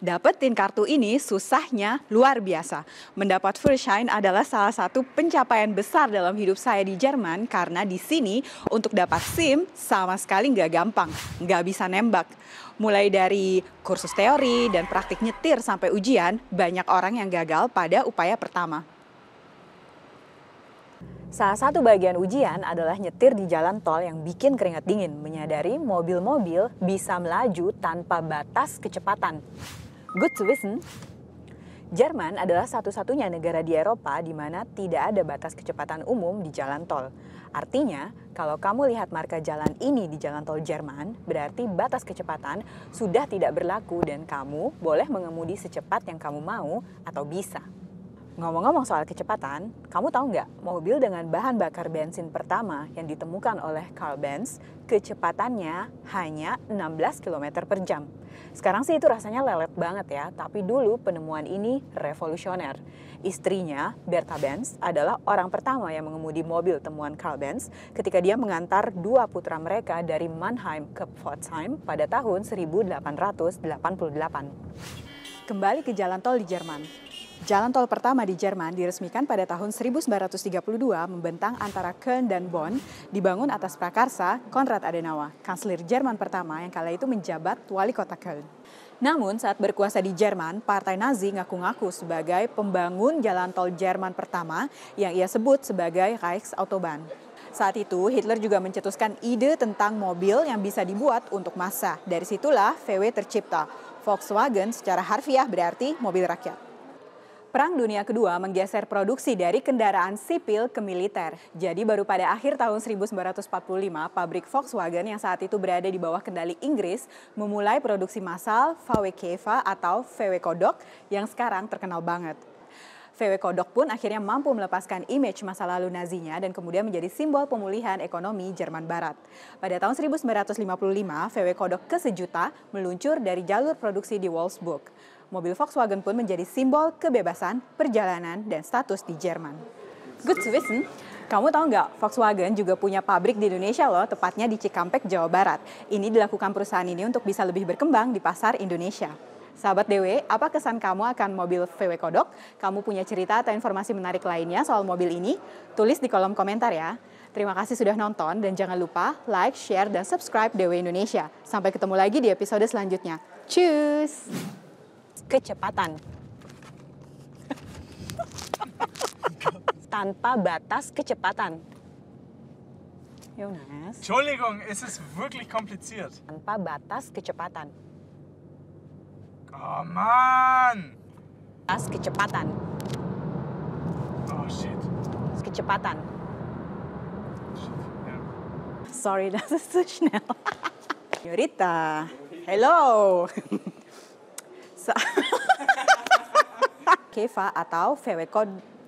Dapetin kartu ini susahnya luar biasa. Mendapat full shine adalah salah satu pencapaian besar dalam hidup saya di Jerman karena di sini untuk dapat SIM sama sekali nggak gampang, nggak bisa nembak. Mulai dari kursus teori dan praktik nyetir sampai ujian, banyak orang yang gagal pada upaya pertama. Salah satu bagian ujian adalah nyetir di jalan tol yang bikin keringat dingin, menyadari mobil-mobil bisa melaju tanpa batas kecepatan. Good to listen. Jerman adalah satu-satunya negara di Eropa di mana tidak ada batas kecepatan umum di jalan tol. Artinya, kalau kamu lihat marka jalan ini di jalan tol Jerman, berarti batas kecepatan sudah tidak berlaku dan kamu boleh mengemudi secepat yang kamu mau atau bisa. Ngomong-ngomong soal kecepatan, kamu tahu nggak mobil dengan bahan bakar bensin pertama yang ditemukan oleh Carl Benz, kecepatannya hanya 16 km per jam. Sekarang sih itu rasanya lelet banget ya, tapi dulu penemuan ini revolusioner. Istrinya, Bertha Benz, adalah orang pertama yang mengemudi mobil temuan Carl Benz ketika dia mengantar dua putra mereka dari Mannheim ke Pforzheim pada tahun 1888. Kembali ke jalan tol di Jerman, Jalan tol pertama di Jerman diresmikan pada tahun 1932 membentang antara Köln dan Bonn, dibangun atas prakarsa Konrad Adenauer, kanselir Jerman pertama yang kala itu menjabat wali kota Köln. Namun saat berkuasa di Jerman, partai Nazi ngaku-ngaku sebagai pembangun jalan tol Jerman pertama yang ia sebut sebagai Reichsautobahn. Saat itu Hitler juga mencetuskan ide tentang mobil yang bisa dibuat untuk massa. Dari situlah VW tercipta. Volkswagen secara harfiah berarti mobil rakyat. Perang Dunia Kedua menggeser produksi dari kendaraan sipil ke militer. Jadi baru pada akhir tahun 1945, pabrik Volkswagen yang saat itu berada di bawah kendali Inggris memulai produksi massal VW Keva atau VW Kodok yang sekarang terkenal banget. VW Kodok pun akhirnya mampu melepaskan image masa lalu nazinya dan kemudian menjadi simbol pemulihan ekonomi Jerman Barat. Pada tahun 1955, VW Kodok kesejuta meluncur dari jalur produksi di Wolfsburg. Mobil Volkswagen pun menjadi simbol kebebasan, perjalanan, dan status di Jerman. Good to listen. Kamu tahu nggak, Volkswagen juga punya pabrik di Indonesia loh, tepatnya di Cikampek, Jawa Barat. Ini dilakukan perusahaan ini untuk bisa lebih berkembang di pasar Indonesia. Sahabat DW, apa kesan kamu akan mobil VW Kodok? Kamu punya cerita atau informasi menarik lainnya soal mobil ini? Tulis di kolom komentar ya. Terima kasih sudah nonton dan jangan lupa like, share, dan subscribe DW Indonesia. Sampai ketemu lagi di episode selanjutnya. Cus! Kecepatan. Tanpa batas kecepatan. Jonas. Entschuldigung, es ist wirklich kompliziert. Tanpa batas kecepatan. Come on! Tas kecepatan. Oh shit. kecepatan. Sorry, that's ist zu schnell. Yorita, hello. Keva atau VW Code